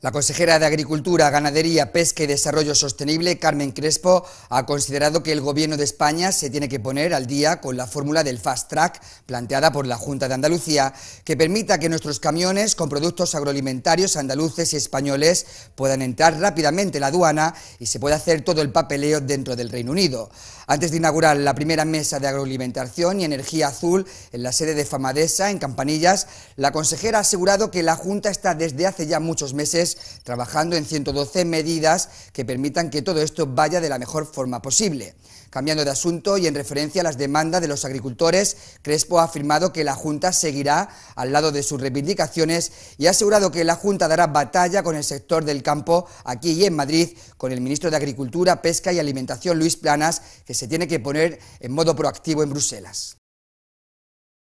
La consejera de Agricultura, Ganadería, Pesca y Desarrollo Sostenible, Carmen Crespo, ha considerado que el Gobierno de España se tiene que poner al día con la fórmula del Fast Track planteada por la Junta de Andalucía, que permita que nuestros camiones con productos agroalimentarios andaluces y españoles puedan entrar rápidamente en la aduana y se pueda hacer todo el papeleo dentro del Reino Unido. Antes de inaugurar la primera mesa de agroalimentación y energía azul en la sede de Famadesa, en Campanillas, la consejera ha asegurado que la Junta está desde hace ya muchos meses trabajando en 112 medidas que permitan que todo esto vaya de la mejor forma posible. Cambiando de asunto y en referencia a las demandas de los agricultores, Crespo ha afirmado que la Junta seguirá al lado de sus reivindicaciones y ha asegurado que la Junta dará batalla con el sector del campo aquí y en Madrid, con el ministro de Agricultura, Pesca y Alimentación, Luis Planas, que se tiene que poner en modo proactivo en Bruselas.